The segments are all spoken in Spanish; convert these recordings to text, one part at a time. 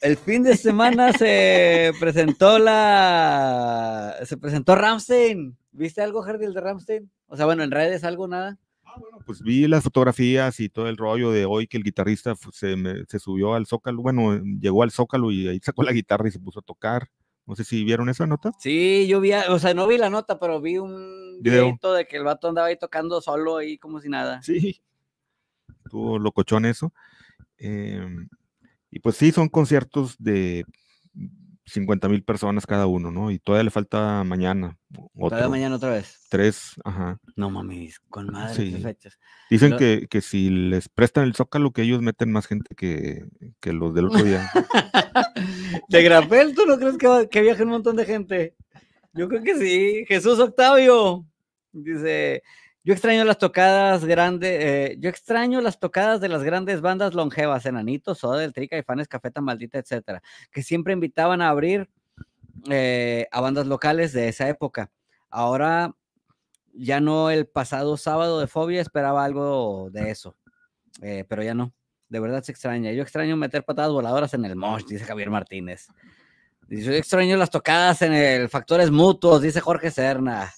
El fin de semana se presentó la. Se presentó Ramstein. ¿Viste algo, Herdil, de Ramstein? O sea, bueno, en redes, algo, nada. Ah, bueno, pues vi las fotografías y todo el rollo de hoy que el guitarrista se, subió al Zócalo. Bueno, llegó al Zócalo y ahí sacó la guitarra y se puso a tocar. No sé si vieron esa nota. Sí, yo vi, o sea, no vi la nota, pero vi un video de que el vato andaba ahí tocando solo ahí como si nada. Sí. Estuvo locochón eso. Eh, y pues sí, son conciertos de 50 mil personas cada uno, ¿no? Y todavía le falta mañana. Otro, todavía mañana otra vez. Tres, ajá. No mames, con madre, fechas. Dicen que, si les prestan el zócalo, que ellos meten más gente que, los del otro día. de Grapel, ¿tú no crees que, que viaje un montón de gente? Yo creo que sí. Jesús Octavio dice: yo extraño las tocadas grandes, eh, yo extraño las tocadas de las grandes bandas longevas, Enanito, Soda del Trica, Fanes, Cafeta Maldita, etcétera, que siempre invitaban a abrir eh, a bandas locales de esa época. Ahora, ya no el pasado sábado de Fobia esperaba algo de eso, eh, pero ya no. De verdad se extraña. Yo extraño meter patadas voladoras en el mosh, dice Javier Martínez. yo extraño las tocadas en el Factores Mutuos, dice Jorge Serna.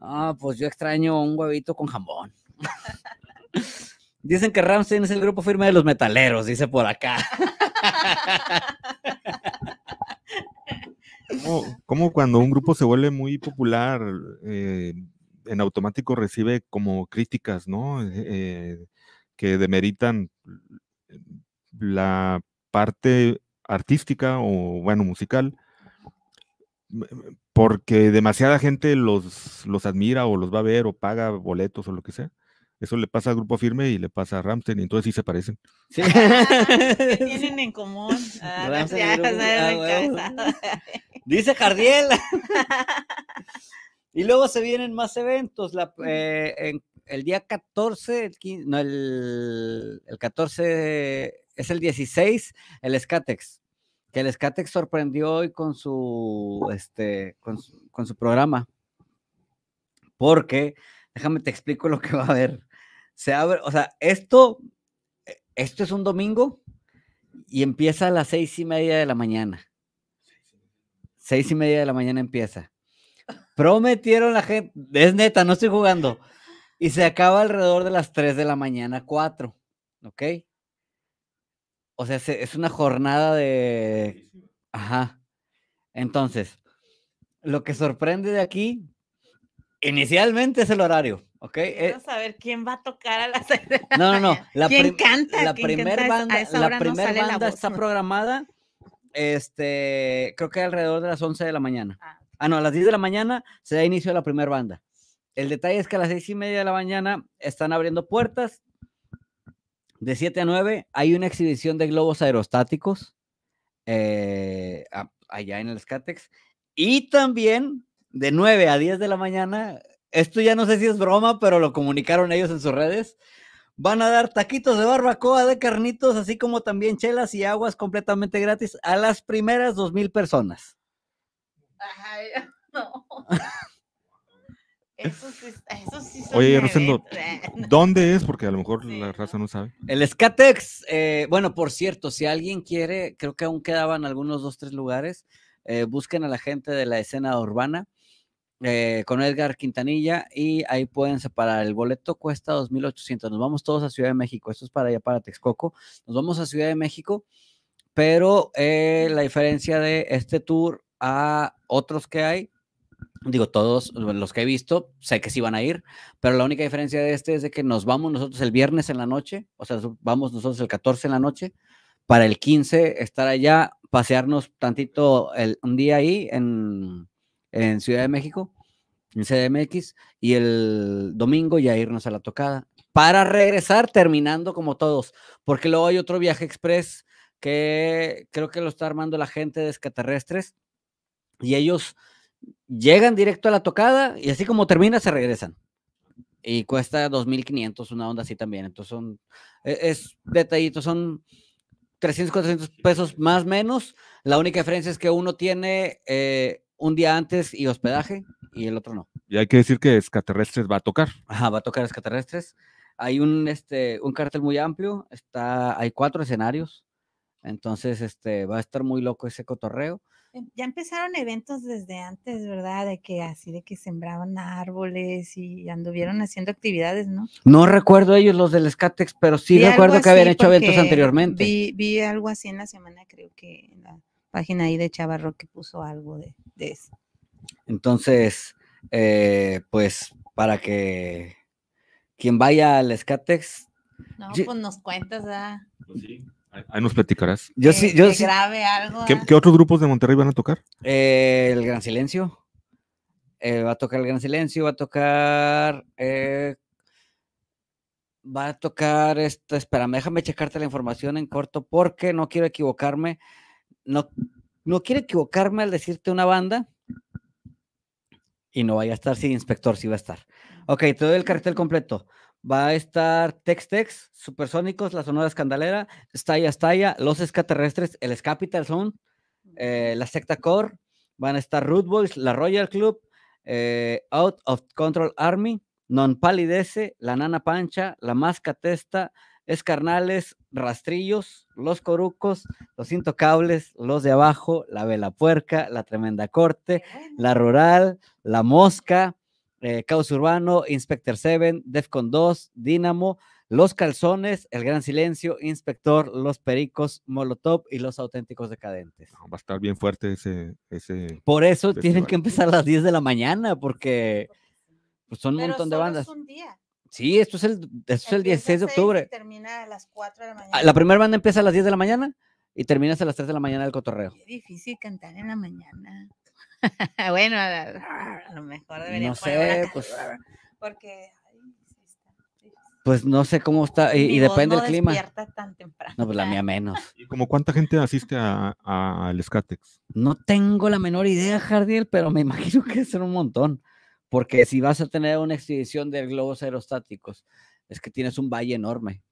Ah, pues yo extraño un huevito con jambón. Dicen que Ramstein es el grupo firme de los metaleros, dice por acá. Como cuando un grupo se vuelve muy popular, eh, en automático recibe como críticas, ¿no? Eh, que demeritan la parte artística o, bueno, musical porque demasiada gente los, los admira o los va a ver o paga boletos o lo que sea. Eso le pasa al grupo firme y le pasa a Ramstein, y entonces sí se parecen. Sí. tienen en común? Ah, ah, Dice Jardiel. y luego se vienen más eventos. Eh, el día 14, el no, el, el 14 es el 16, el Skatex que el Skatex sorprendió hoy con su, este, con programa. Porque, déjame te explico lo que va a haber. Se abre, o sea, esto, e, esto es un domingo y empieza a las seis y media de la mañana. Seis y media de la mañana empieza. Prometieron la gente, es neta, no estoy jugando. Y se acaba alrededor de las tres de la mañana, cuatro, ¿Ok? O sea, es una jornada de... Ajá. Entonces, lo que sorprende de aquí, inicialmente es el horario, ¿ok? Eh, Quiero saber quién va a tocar a las No, no, no. La La primera banda, la banda está programada, este, creo que alrededor de las 11 de la mañana. Ah. ah no, a las 10 de la mañana se da inicio a la primera banda. El detalle es que a las seis y media de la mañana están abriendo puertas de 7 a 9 hay una exhibición de globos aerostáticos eh, allá en el Skatex. Y también de 9 a 10 de la mañana, esto ya no sé si es broma, pero lo comunicaron ellos en sus redes. Van a dar taquitos de barbacoa, de carnitos, así como también chelas y aguas completamente gratis a las primeras 2.000 personas. Eso sí, eso sí Oye, Rosendo, eh. ¿dónde es? Porque a lo mejor la raza no sabe. El Skatex, eh, bueno, por cierto, si alguien quiere, creo que aún quedaban algunos dos, tres lugares, eh, busquen a la gente de la escena urbana con Edgar Quintanilla y ahí pueden separar. El boleto cuesta 2.800. Nos vamos todos a Ciudad de México. Esto es para allá, para Texcoco. Nos vamos a Ciudad de México, pero la diferencia de este tour a otros que hay digo, todos los que he visto, sé que sí van a ir, pero la única diferencia de este es de que nos vamos nosotros el viernes en la noche, o sea, vamos nosotros el 14 en la noche, para el 15 estar allá, pasearnos tantito el, un día ahí en, Ciudad de México, en CDMX, y el domingo ya irnos a la tocada, para regresar terminando como todos, porque luego hay otro viaje express que creo que lo está armando la gente de extraterrestres, y ellos llegan directo a la tocada y así como termina se regresan. Y cuesta 2.500, una onda así también. Entonces son, e, es, detallito son 300, 400 pesos más menos. La única diferencia es que uno tiene eh, un día antes y hospedaje y el otro no. Y hay que decir que extraterrestres va a tocar. Ajá, va a tocar extraterrestres. Hay un, este, un cartel muy amplio, está, hay cuatro escenarios. Entonces, este, va a estar muy loco ese cotorreo. Em, ya empezaron eventos desde antes, ¿verdad? De que así, de que sembraban árboles y anduvieron haciendo actividades, ¿no? No recuerdo ellos los del Escatex, pero sí recuerdo que habían hecho eventos anteriormente. Vi, algo así en la semana, creo que en la página ahí de Chavarro que puso algo de, eso. Entonces, eh, pues para que quien vaya al Escatex. No, pues nos cuentas, ¿verdad? Pues sí. Ahí nos platicarás. Yo sí, yo ¿Qué, otros grupos de Monterrey van a tocar? Eh, el Gran Silencio. Eh, va a tocar el Gran Silencio, va a tocar. Eh, va a tocar esto. Espérame, déjame checarte la información en corto porque no quiero equivocarme. No, no quiero equivocarme al decirte una banda. Y no vaya a estar sin inspector, sí va a estar. Ok, te doy el cartel completo va a estar Tex-Tex, Supersónicos, La Sonora Escandalera, Staya Staya, Los Escaterrestres, El Escapital Zone, eh, La Secta Core, van a estar Root Boys, La Royal Club, eh, Out of Control Army, Non Palidece, La Nana Pancha, La Masca Testa, Escarnales, Rastrillos, Los Corucos, Los Intocables, Los de Abajo, La Vela Puerca, La Tremenda Corte, La Rural, La Mosca, eh, Caos Urbano, Inspector 7, Defcon 2, Dynamo, Los Calzones, El Gran Silencio, Inspector, Los Pericos, Molotov y Los Auténticos Decadentes. va a estar bien fuerte ese... ese Por eso tienen que empezar a las 10 de la mañana porque pues, son un montón de bandas. Es un día. Sí, esto es el, el 16 de octubre. Termina a las de la ah, mañana. ¿La primera banda empieza a las 10 de la mañana? y terminas a las 3 de la mañana del cotorreo. Es difícil cantar en la mañana. bueno, a, lo mejor debería No sé, pues. Porque. Pues no sé cómo está, y, depende del no clima. No, pues la mía menos. ¿Y como cuánta gente asiste al a, Skatex? No tengo la menor idea, Jardiel, pero me imagino que es un montón. Porque si vas a tener una exhibición de globos aerostáticos, es que tienes un valle enorme.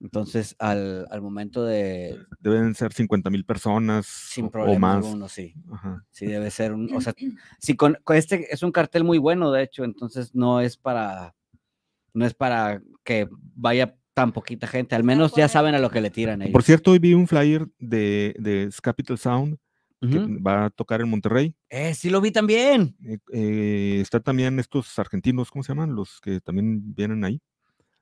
Entonces, al, momento de... Deben ser 50 mil personas sin problema o más. sí. Sí, debe ser un... O sea, sí, con, este es un cartel muy bueno, de hecho, entonces no es para... No es para que vaya tan poquita gente, al menos ya saben a lo que le tiran ahí Por cierto, hoy vi un flyer de, de Capital Sound, que va a tocar en Monterrey. Eh, sí lo vi también. Eh, eh también estos argentinos, ¿cómo se llaman? Los que también vienen ahí.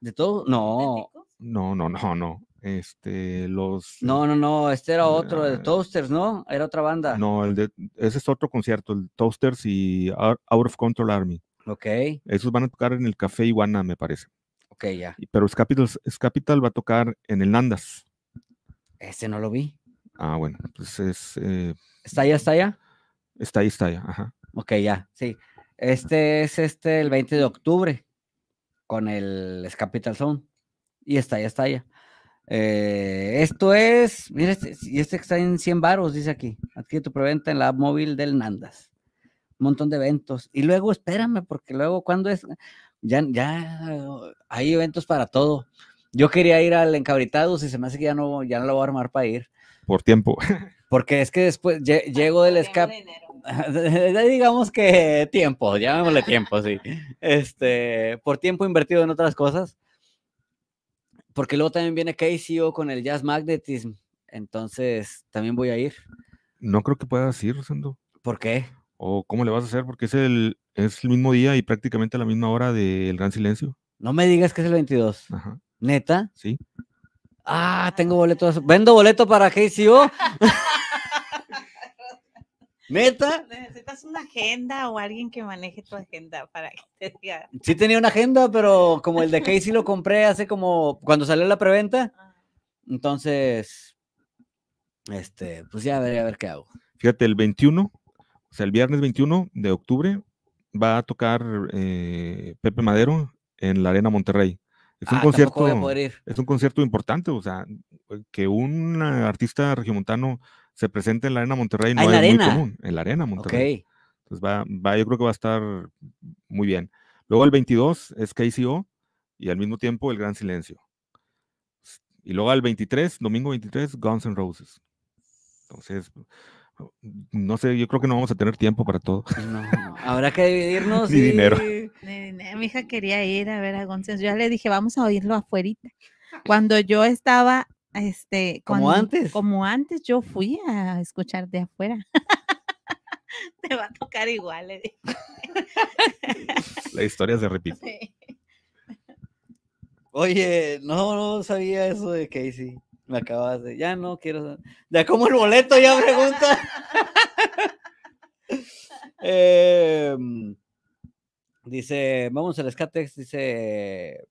¿De todo? No. No, no, no, no. Este, los. Eh, no, no, no, este era eh, otro, de ah, Toasters, ¿no? Era otra banda. No, el de, ese es otro concierto, el Toasters y Out of Control Army. Ok. Esos van a tocar en el Café Iguana, me parece. Ok, ya. Pero Scapital, va a tocar en el Nandas. Ese no lo vi. Ah, bueno, pues es. Eh, ¿Está allá, está allá? Está ahí, está allá, ajá. Ok, ya, sí. Este es este el 20 de octubre con el Capital Zone. Y está ya, está ya eh, esto es, mira, este, este está en 100 baros, dice aquí. Adquiere tu preventa en la móvil del Nandas. Un montón de eventos. Y luego, espérame, porque luego, cuando es? Ya, ya hay eventos para todo. Yo quería ir al encabritado y se me hace que ya no, ya no lo voy a armar para ir. Por tiempo. Porque es que después llego del escape. digamos que tiempo, llamémosle tiempo, sí. Este, por tiempo invertido en otras cosas. Porque luego también viene KCO con el Jazz Magnetism. Entonces, también voy a ir. No creo que puedas ir, Sando. ¿Por qué? ¿O cómo le vas a hacer? Porque es el, es el mismo día y prácticamente a la misma hora del Gran Silencio. No me digas que es el 22. Ajá. ¿Neta? Sí. Ah, tengo boletos. ¿Vendo boleto para KCO? Meta. Necesitas una agenda o alguien que maneje tu agenda para que te diga. Sí tenía una agenda, pero como el de Casey lo compré hace como cuando salió la preventa. Ah. Entonces, este, pues ya veré qué hago. Fíjate, el 21, o sea, el viernes 21 de octubre va a tocar eh, Pepe Madero en la Arena Monterrey. Es un ah, concierto, es un concierto importante, o sea, que un artista regiomontano se presenta en la Arena Monterrey. Ah, no en la es arena? muy común, en la Arena Monterrey. Okay. Entonces va, va, yo creo que va a estar muy bien. Luego el 22 es KCO y al mismo tiempo el Gran Silencio. Y luego el 23, domingo 23, Guns N' Roses. Entonces, no sé, yo creo que no vamos a tener tiempo para todo. No, no. habrá que dividirnos. y... dinero. Mi hija quería ir a ver a Guns N' Roses. Yo ya le dije, vamos a oírlo afuera Cuando yo estaba este, como antes. Como antes yo fui a escuchar de afuera. Te va a tocar igual, le La historia se repite. Oye, no, sabía eso de Casey. Me acabas de. Ya no quiero. Ya como el boleto, ya pregunta. Em, dice, vamos al escatex, dice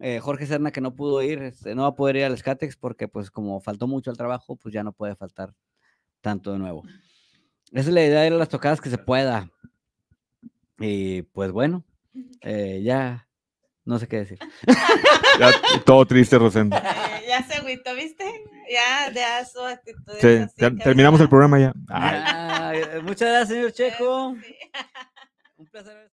eh, Jorge Serna que no pudo ir, este, no va a poder ir al Skatex porque pues como faltó mucho al trabajo, pues ya no puede faltar tanto de nuevo. Esa es la idea de ir a las tocadas que se pueda. Y pues bueno, eh, ya no sé qué decir. todo triste, Rosendo. Eh, ya se agüitó, ¿viste? Ya, ya su actitud. terminamos el programa ya. muchas gracias, señor pues Checo. Un placer.